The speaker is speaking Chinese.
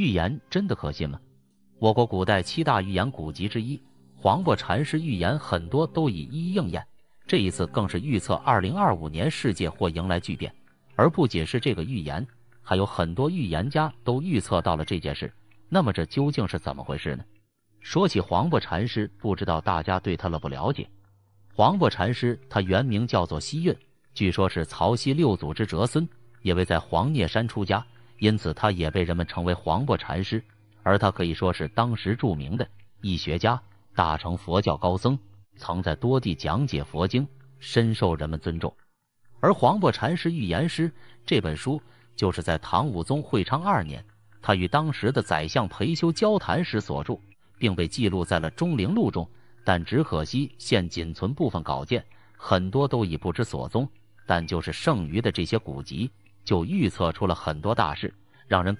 预言真的可信吗？我国古代七大预言古籍之一，黄檗禅师预言很多都已一一应验，这一次更是预测二零二五年世界或迎来巨变。而不仅是这个预言，还有很多预言家都预测到了这件事。那么这究竟是怎么回事呢？说起黄檗禅师，不知道大家对他了不了解？黄檗禅师他原名叫做西运，据说是曹溪六祖之哲孙，也为在黄聂山出家。因此，他也被人们称为黄檗禅师，而他可以说是当时著名的易学家、大乘佛教高僧，曾在多地讲解佛经，深受人们尊重。而《黄檗禅师预言师》这本书，就是在唐武宗会昌二年，他与当时的宰相裴休交谈时所著，并被记录在了《钟灵录》中。但只可惜，现仅存部分稿件，很多都已不知所踪。但就是剩余的这些古籍。就预测出了很多大事，让人感。